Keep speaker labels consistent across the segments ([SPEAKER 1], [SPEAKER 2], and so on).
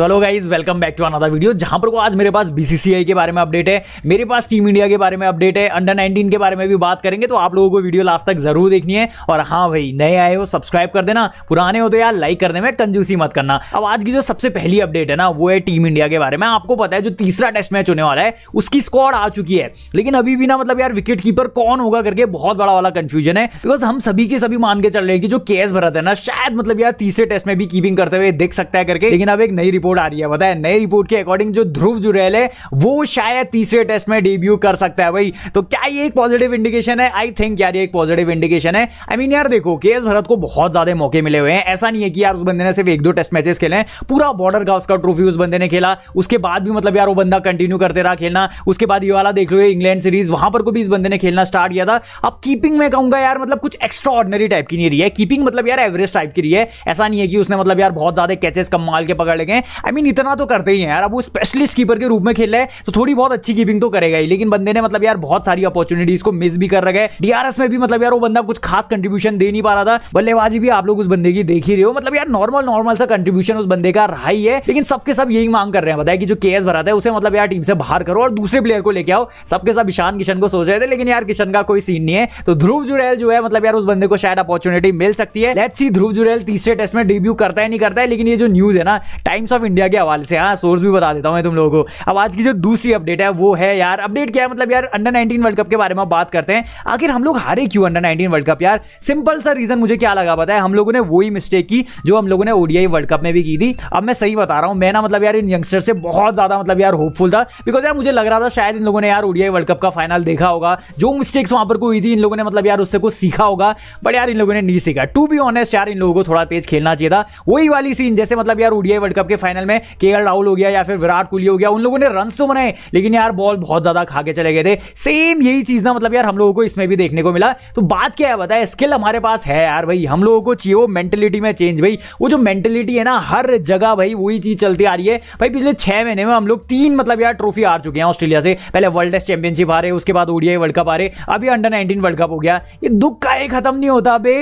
[SPEAKER 1] तो hello guys welcome back to another video जहां पर को आज मेरे पास बीसीसीआई के बारे में अपडेट है मेरे पास टीम इंडिया के बारे में अपडेट है अंडर 19 के बारे में भी बात करेंगे तो आप लोगों को वीडियो लास्ट तक जरूर देखनी है और हाँ भाई नए आए हो सब्सक्राइब कर देना पुराने हो तो यार लाइक करने में कंजूसी मत करना अब आज की जो सबसे पहली अपडेट है ना वो है टीम इंडिया के बारे में आपको पता है जो तीसरा टेस्ट मैच होने वाला है उसकी स्कॉड आ चुकी है लेकिन अभी भी ना मतलब यार विकेट कीपर कौन होगा करके बहुत बड़ा वाला कंफ्यूजन है बिकॉज हम सभी के सभी मान के चल रहे हैं कि जो के भरत है ना शायद मतलब यार तीसरे टेस्ट में भी कीपिंग करते हुए देख सकता है करके लेकिन अब एक नई रिपोर्ट रिपोर्ट आ रही है बताया नई रिपोर्ट के अकॉर्डिंग जो ध्रुव जुरेल है वो शायद तीसरे टेस्ट में डेब्यू कर सकता है भाई तो क्या ये एक पॉजिटिव इंडिकेशन है आई थिंक यार ये एक पॉजिटिव इंडिकेशन है आई I मीन mean यार देखो के एस भरत को बहुत ज्यादा मौके मिले हुए हैं ऐसा नहीं है कि यार उस बंदे ने सिर्फ एक दो टेस्ट मैचेस खेले हैं पूरा बॉर्डर का उसका ट्रॉफी उस बंदे ने खेला उसके बाद भी मतलब यार वो बंदा कंटिन्यू करते रहा खेलना उसके बाद ये वाला देख लो इंग्लैंड सीरीज वहां पर को भी इस बंदे ने खेलना स्टार्ट किया था अब कीपिंग में कहूंगा यार मतलब कुछ एक्स्ट्रा ऑर्डनरी टाइप की नहीं रही है कीपिंग मतलब यार एवरेज टाइप की रही है ऐसा नहीं है कि उसने मतलब यार बहुत ज्यादा कैचेस कम माल के पकड़ लगे आई मीन इतना तो करते ही हैं यार अब वो स्पेशलिस्ट कीपर के रूप में खेल रहे हैं तो थोड़ी बहुत अच्छी कीपिंग तो करेगा ही लेकिन बंदे ने मतलब यार बहुत सारी अपॉर्चुनिटीज को मिस भी कर रखे है डीआरएस में भी मतलब यार वो बंदा कुछ खास कंट्रीब्यूशन दे नहीं पा रहा था बल्लेबाजी भी आप लोग उस बंदे की देख ही रहे हो मतलब यार नॉर्मल नॉर्मल सा कंट्रीब्यूशन उस बंदे का रहा ही है लेकिन सबके सब यही मांग कर रहे हैं बताया कि जो के एस भरा था उसे मतलब यार टीम से बाहर करो और दूसरे प्लेयर को लेके आओ सबके सब ईशान किशन को सोच रहे थे लेकिन यार किशन का कोई सीन नहीं है तो ध्रुव जुरेल जो है मतलब यार उस बंदे को शायद अपॉर्चुनिटी मिल सकती है लेट्स सी ध्रुव जुड़ेल तीसरे टेस्ट में डेब्यू करता है नहीं करता है लेकिन ये जो न्यूज है ना टाइम्स ऑफ इंडिया के हवाले से हाँ सोर्स भी बता देता हूँ तुम लोगों को अब आज की जो दूसरी अपडेट है वो है यार अपडेट क्या है मतलब यार अंडर नाइनटीन वर्ल्ड कप के बारे में बात करते हैं आखिर हम लोग हारे क्यों अंडर नाइनटीन वर्ल्ड कप यार सिंपल सा रीजन मुझे क्या लगा पता है हम लोगों ने वही मिस्टेक की जो हम लोगों ने ओडीआई वर्ल्ड कप में भी की थी अब मैं सही बता रहा हूँ मैं ना मतलब यार इन यंगस्टर से बहुत ज्यादा मतलब यार होपफुल था बिकॉज यार मुझे लग रहा था शायद इन लोगों ने यार ओडीआई वर्ल्ड कप का फाइनल देखा होगा जो मिस्टेक्स वहां पर हुई थी इन लोगों ने मतलब यार उससे कुछ सीखा होगा बट यार इन लोगों ने नहीं सीखा टू बी ऑनेस्ट यार इन लोगों को थोड़ा तेज खेलना चाहिए था वही वाली सीन जैसे मतलब यार ओडीआई वर्ल्ड कप के फाइनल में के राहुल हो गया या फिर विराट कोहली हो गया उन लोगों ने रन तो बनाए लेकिन यार बॉल बहुत ज्यादा खा के चले गए थे सेम यही चीज ना मतलब यार हम लोगों को इसमें भी देखने को मिला तो बात क्या है बताया स्किल हमारे पास है यार भाई हम लोगों को चाहिए वो मेंटेलिटी में चेंज भाई वो जो मेंटेलिटी है ना हर जगह भाई वही चीज चलती आ रही है भाई पिछले छह महीने में हम लोग तीन मतलब यार ट्रॉफी हार चुके हैं ऑस्ट्रेलिया से पहले वर्ल्ड टेस्ट चैंपियनशिप आ रहे उसके बाद ओडीआई वर्ल्ड कप आ रहे अभी अंडर नाइनटीन वर्ल्ड कप हो गया ये दुख का ही खत्म नहीं होता बे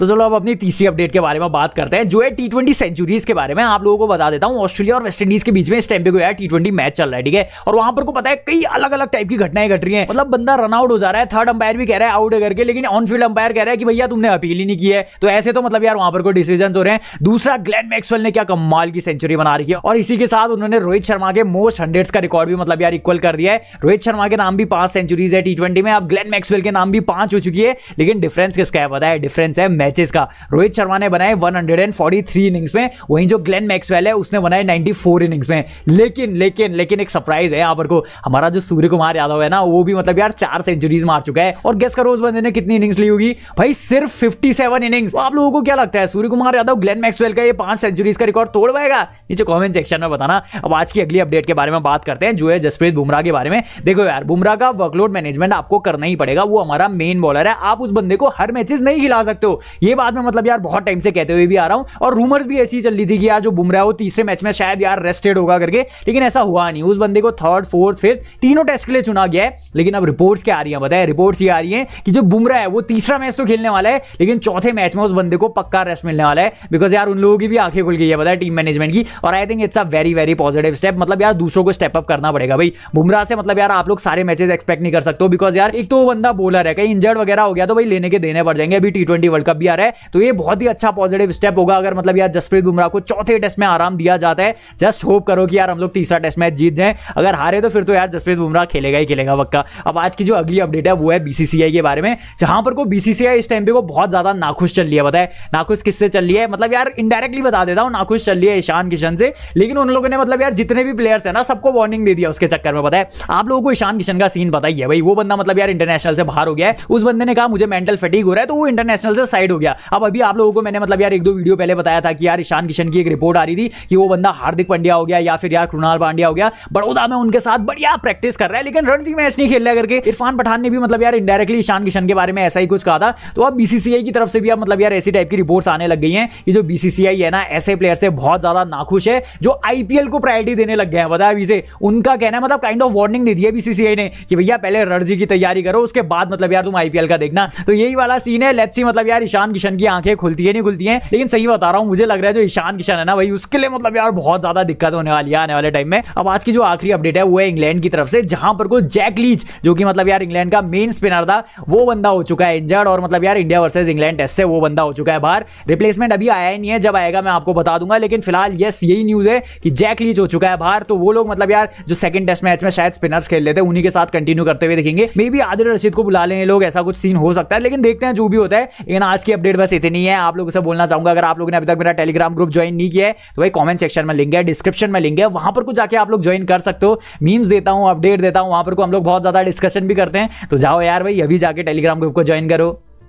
[SPEAKER 1] तो चलो अब अपनी तीसरी अपडेट के बारे में बात करते हैं जो है टी ट्वेंटी सेंचुरीज के बारे में आप लोगों को बता देता हूँ हूं ऑस्ट्रेलिया और वेस्ट इंडीज के बीच में इस टाइम पे कोई टी ट्वेंटी मैच चल रहा है ठीक है और वहां पर को पता है कई अलग अलग टाइप की घटनाएं घट रही है मतलब बंदा रनआउट हो जा रहा है थर्ड अंपायर भी कह रहा है आउट करके लेकिन ऑन फील्ड अंपायर कह रहा है कि भैया तुमने अपील ही नहीं की है तो ऐसे तो मतलब यार वहां पर कोई डिसीजन हो रहे हैं दूसरा ग्लैन मैक्सवेल ने क्या कमाल की सेंचुरी बना रही है और इसी के साथ उन्होंने रोहित शर्मा के मोस्ट हंड्रेड का रिकॉर्ड भी मतलब यार इक्वल कर दिया है रोहित शर्मा के नाम भी पांच सेंचुरीज है टी में अब ग्लैन मैक्सवेल के नाम भी पांच हो चुकी है लेकिन डिफरेंस किसका है पता है डिफरेंस है मैचेस का रोहित शर्मा ने बनाए 143 इनिंग्स में वहीं जो ग्लेन मैक्सवेल है उसने बनाए 94 इनिंग्स में लेकिन लेकिन लेकिन एक सरप्राइज है यहाँ पर को हमारा जो सूर्य कुमार यादव है ना वो भी मतलब यार चार सेंचुरीज मार चुका है और गेस करो उस बंदे ने कितनी इनिंग्स ली होगी भाई सिर्फ फिफ्टी इनिंग्स आप लोगों को क्या लगता है सूर्य कुमार यादव ग्लेन मैक्सवेल का ये पांच सेंचुरीज का रिकॉर्ड तोड़ पाएगा नीचे कॉमेंट सेक्शन में बताना अब आज की अगली अपडेट के बारे में बात करते हैं जो है जसप्रीत बुमराह के बारे में देखो यार बुमराह का वर्कलोड मैनेजमेंट आपको करना ही पड़ेगा वो हमारा मेन बॉलर है आप उस बंदे को हर मैचेस नहीं खिला सकते हो ये बात में मतलब यार बहुत टाइम से कहते हुए भी आ रहा हूँ और रूमर्स भी ऐसी चल रही थी कि यार जो बुमराह वो तीसरे मैच में शायद यार रेस्टेड होगा करके लेकिन ऐसा हुआ नहीं उस बंदे को थर्ड फोर्थ फिफ्थ तीनों टेस्ट के लिए चुना गया है लेकिन अब रिपोर्ट्स क्या आ रही है बताए रिपोर्ट्स ये आ रही है कि जो बुमरा है वो तीसरा मैच तो खेलने वाला है लेकिन चौथे मैच में उस बंदे को पक्का रेस्ट मिलने वाला है बिकॉज यार उन लोगों की भी आंखें खुल गई है बताया टीम मैनेजमेंट की और I think it's a very very positive step मतलब यार दूसरों को स्टेप अप करना पड़ेगा भाई बुमरा से मतलब यार आप लोग सारे मैचेस एक्सपेक्ट नहीं कर सकते बिकॉज यार एक तो वो बंदा बोलर है कहीं इंजर्ड वगैरह हो गया तो भाई लेने के देने पड़ जाएंगे अभी टी वर्ल्ड कप भी आ रहा है तो ये बहुत ही अच्छा पॉजिटिव स्टेप होगा अगर मतलब यार जसप्रीत बुमराह को चौथे टेस्ट में आराम दिया जाता है जस्ट होप करो कि यार हम लोग तीसरा टेस्ट मैच जीत जाएं अगर हारे तो फिर तो यार जसप्रीत बुमराह खेलेगा ही खेलेगा पक्का अब आज की जो अगली अपडेट है वो है बीसीसीआई के बारे में जहां पर को बीसीसीआई इस टाइम पे को बहुत ज्यादा नाखुश चल रही है बताए नाखुश किससे चल रही है मतलब यार इंडायरेक्टली बता देता हूँ नाखुश चल रही है ईशान किशन से लेकिन उन लोगों ने मतलब यार जितने भी प्लेयर्स है ना सबको वार्निंग दे दिया उसके चक्कर में बताए आप लोगों को ईशान किशन का सीन पता है भाई वो बंदा मतलब यार इंटरनेशनल से बाहर हो गया है उस बंदे ने कहा मुझे मेंटल फटीक हो रहा है तो वो इंटरनेशनल से साइड हो गया अब अभी आप लोगों को मैंने मतलब यार एक दो वीडियो पहले बताया था कि यार ईशान किशन की एक रिपोर्ट आ रही थी कि वो बंदा हार्दिक पांड्या हो गया या फिर यार कृणाल पांड्या हो गया बड़ौदा में उनके साथ बढ़िया प्रैक्टिस कर रहा है लेकिन रणजी मैच नहीं खेल रहा करके इरफान पठान ने भी मतलब यार इंडायरेक्टली ईशान किशन के बारे में ऐसा ही कुछ कहा था तो अब बीसीसीआई की तरफ से भी अब मतलब यार ऐसी टाइप की रिपोर्ट आने लग गई है कि जो बीसीसीआई है ना ऐसे प्लेयर से बहुत ज्यादा नाखुश है जो आईपीएल को प्रायोरिटी देने लग गए हैं बताया अभी से उनका कहना है मतलब काइंड ऑफ वार्निंग दे दिया बीसीसीआई ने कि भैया पहले रणजी की तैयारी करो उसके बाद मतलब यार तुम आईपीएल का देखना तो यही वाला सीन है लेट्स सी मतलब यार ईशान किशन की आंखें खुलती है नहीं खुलती है लेकिन सही बता रहा हूं मुझे लग रहा है जो ईशान किशन है ना भाई उसके लिए मतलब मतलब यार बहुत ज्यादा दिक्कत होने वाली है आने वाले टाइम में अब आज की जो आखिरी अपडेट है वो है इंग्लैंड की तरफ से जहां पर कोई जैक लीच जो कि मतलब यार इंग्लैंड का मेन स्पिनर था वो बंदा हो चुका है इंजर्ड और मतलब यार इंडिया वर्सेज इंग्लैंड टेस्ट से वो बंदा हो चुका है बाहर रिप्लेसमेंट अभी आया नहीं है जब आएगा मैं आपको बता दूंगा लेकिन फिलहाल यस यही न्यूज है कि जैक लीच हो चुका है बाहर तो वो लोग मतलब यार जो सेकंड टेस्ट मैच में शायद स्पिनर्स खेल लेते उन्हीं के साथ कंटिन्यू करते हुए देखेंगे मे बी आदिर रशीद को बुला लेने लोग ऐसा कुछ सीन हो सकता है लेकिन देखते हैं जो भी होता है लेकिन आज की अपडेट बस इतनी है आप लोगों से बोलना चाहूंगा अगर आप लोगों ने अभी तक मेरा टेलीग्राम ग्रुप ज्वाइन नहीं किया है तो भाई कॉमेंट सेक्शन में लिंक है डिस्क्रिप्शन में लिंक है वहां पर कुछ जाके आप लोग ज्वाइन कर सकते हो मीम्स देता हूँ अपडेट देता हूँ वहां पर को हम लोग बहुत ज्यादा डिस्कशन भी करते हैं तो जाओ यार भाई अभी जाके टेलीग्राम ग्रुप को ज्वाइन करो